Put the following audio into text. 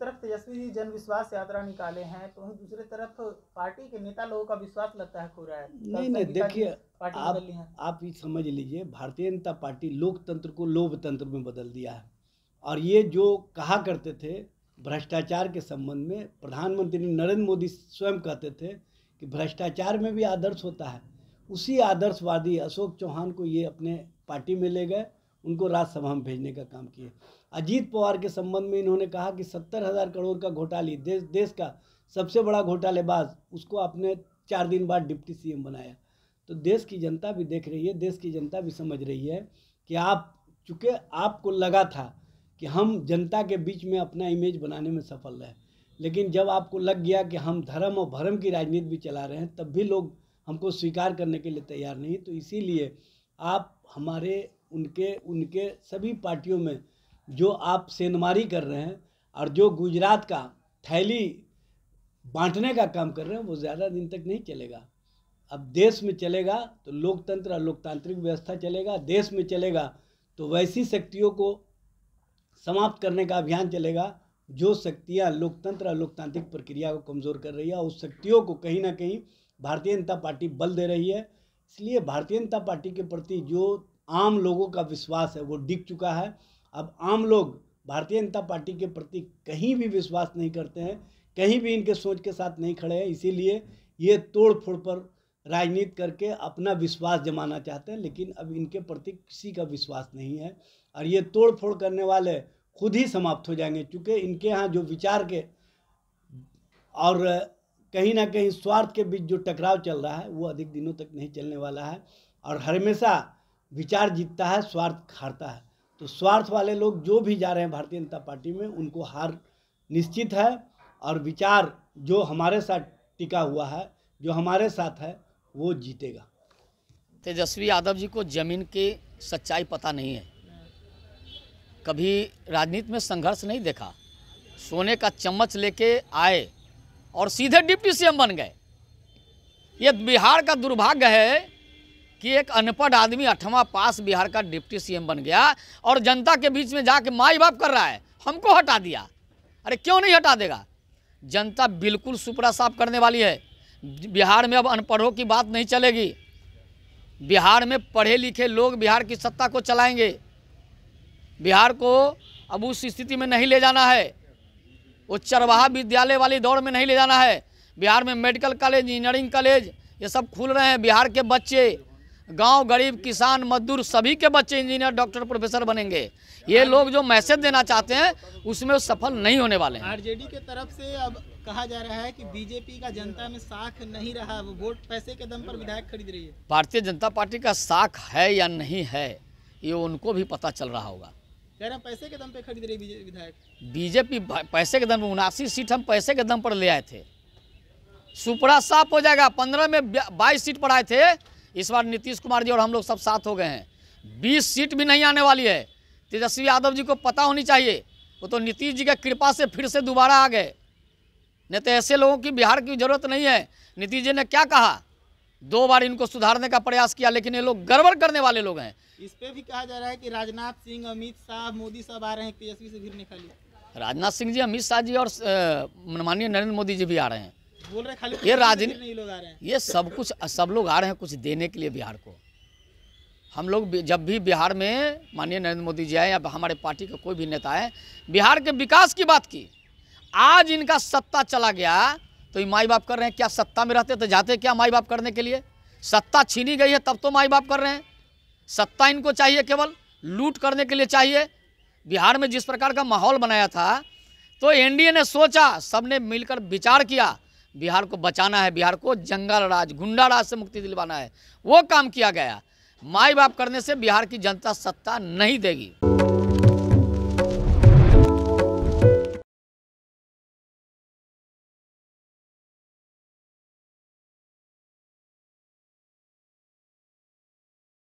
तरफ तेजस्वी जी जन विश्वास यात्रा निकाले हैं तो वहीं दूसरी तरफ पार्टी के नेता लोगों का विश्वास लगता है खो रहा है नहीं नहीं देखिए आप आप ये समझ लीजिए भारतीय जनता पार्टी लोकतंत्र को लोभ तंत्र में बदल दिया है और ये जो कहा करते थे भ्रष्टाचार के संबंध में प्रधानमंत्री नरेंद्र मोदी स्वयं कहते थे कि भ्रष्टाचार में भी आदर्श होता है उसी आदर्शवादी अशोक चौहान को ये अपने पार्टी में ले गए उनको राज्यसभा में भेजने का काम किए अजीत पवार के संबंध में इन्होंने कहा कि सत्तर हज़ार करोड़ का घोटाले देश देश का सबसे बड़ा घोटालेबाज उसको आपने चार दिन बाद डिप्टी सीएम बनाया तो देश की जनता भी देख रही है देश की जनता भी समझ रही है कि आप चूँकि आपको लगा था कि हम जनता के बीच में अपना इमेज बनाने में सफल रहे लेकिन जब आपको लग गया कि हम धर्म और भरम की राजनीति भी चला रहे हैं तब भी लोग हमको स्वीकार करने के लिए तैयार नहीं तो इसीलिए आप हमारे उनके उनके सभी पार्टियों में जो आप सेनमारी कर रहे हैं और जो गुजरात का थैली बांटने का काम कर रहे हैं वो ज़्यादा दिन तक नहीं चलेगा अब देश में चलेगा तो लोकतंत्र और लोकतांत्रिक व्यवस्था चलेगा देश में चलेगा तो वैसी शक्तियों को समाप्त करने का अभियान चलेगा जो शक्तियाँ लोकतंत्र और लोकतांत्रिक प्रक्रिया को कमज़ोर कर रही है उस शक्तियों को कहीं ना कहीं भारतीय जनता पार्टी बल दे रही है इसलिए भारतीय जनता पार्टी के प्रति जो आम लोगों का विश्वास है वो डिग चुका है अब आम लोग भारतीय जनता पार्टी के प्रति कहीं भी विश्वास नहीं करते हैं कहीं भी इनके सोच के साथ नहीं खड़े हैं इसीलिए ये तोड़ फोड़ पर राजनीति करके अपना विश्वास जमाना चाहते हैं लेकिन अब इनके प्रति किसी का विश्वास नहीं है और ये तोड़ फोड़ करने वाले खुद ही समाप्त हो जाएंगे चूँकि इनके यहाँ जो विचार के और कहीं ना कहीं स्वार्थ के बीच जो टकराव चल रहा है वो अधिक दिनों तक नहीं चलने वाला है और हमेशा विचार जीतता है स्वार्थ हारता है तो स्वार्थ वाले लोग जो भी जा रहे हैं भारतीय जनता पार्टी में उनको हार निश्चित है और विचार जो हमारे साथ टिका हुआ है जो हमारे साथ है वो जीतेगा तेजस्वी यादव जी को जमीन की सच्चाई पता नहीं है कभी राजनीति में संघर्ष नहीं देखा सोने का चम्मच लेके आए और सीधे डिप्टी सीएम बन गए ये बिहार का दुर्भाग्य है कि एक अनपढ़ आदमी अठवां पास बिहार का डिप्टी सीएम बन गया और जनता के बीच में जाके माई बाप कर रहा है हमको हटा दिया अरे क्यों नहीं हटा देगा जनता बिल्कुल सुपड़ा साफ करने वाली है बिहार में अब अनपढ़ों की बात नहीं चलेगी बिहार में पढ़े लिखे लोग बिहार की सत्ता को चलाएंगे बिहार को अब उस स्थिति में नहीं ले जाना है वो चरवाहा विद्यालय वाले दौर में नहीं ले जाना है बिहार में मेडिकल कॉलेज इंजीनियरिंग कॉलेज ये सब खुल रहे हैं बिहार के बच्चे गांव गरीब किसान मजदूर सभी के बच्चे इंजीनियर डॉक्टर प्रोफेसर बनेंगे ये लोग जो मैसेज देना चाहते हैं उसमें सफल नहीं होने वाले हैं आरजेडी के तरफ से अब कहा जा रहा है कि बीजेपी का जनता में साख नहीं रहा वो वोट पैसे के दम पर विधायक खरीद रही है भारतीय जनता पार्टी का साख है या नहीं है ये उनको भी पता चल रहा होगा कह रहे पैसे के दम पर खरीद रही विधायक बीजेपी पैसे के दम उनासी सीट हम पैसे के दम पर ले आए थे सुपड़ा साफ हो जाएगा पंद्रह में बाईस सीट पर आए थे इस बार नीतीश कुमार जी और हम लोग सब साथ हो गए हैं बीस सीट भी नहीं आने वाली है तेजस्वी यादव जी को पता होनी चाहिए वो तो नीतीश जी की कृपा से फिर से दोबारा आ गए नहीं तो ऐसे लोगों की बिहार की जरूरत नहीं है नीतीश जी ने क्या कहा दो बार इनको सुधारने का प्रयास किया लेकिन ये लोग गड़बड़ करने वाले लोग हैं इस पे भी कहा जा रहा है कि राजनाथ सिंह अमित शाह मोदी सब आ रहे हैं तेजस्वी से भिड़ने निकाली राजनाथ सिंह जी अमित शाह जी और माननीय नरेंद्र मोदी जी भी आ रहे हैं बोल रहे खाली ये राजनीति लोग आ रहे हैं ये सब कुछ सब लोग आ रहे हैं कुछ देने के लिए बिहार को हम लोग जब भी बिहार में माननीय नरेंद्र मोदी जी आए या हमारे पार्टी का कोई भी नेता है बिहार के विकास की बात की आज इनका सत्ता चला गया तो ये माई बाप कर रहे हैं क्या सत्ता में रहते तो जाते क्या माई बाप करने के लिए सत्ता छीनी गई है तब तो माई बाप कर रहे हैं सत्ता इनको चाहिए केवल लूट करने के लिए चाहिए बिहार में जिस प्रकार का माहौल बनाया था तो एनडीए ने सोचा सबने मिलकर विचार किया बिहार को बचाना है बिहार को जंगल राज गुंडा राज से मुक्ति दिलवाना है वो काम किया गया माई बाप करने से बिहार की जनता सत्ता नहीं देगी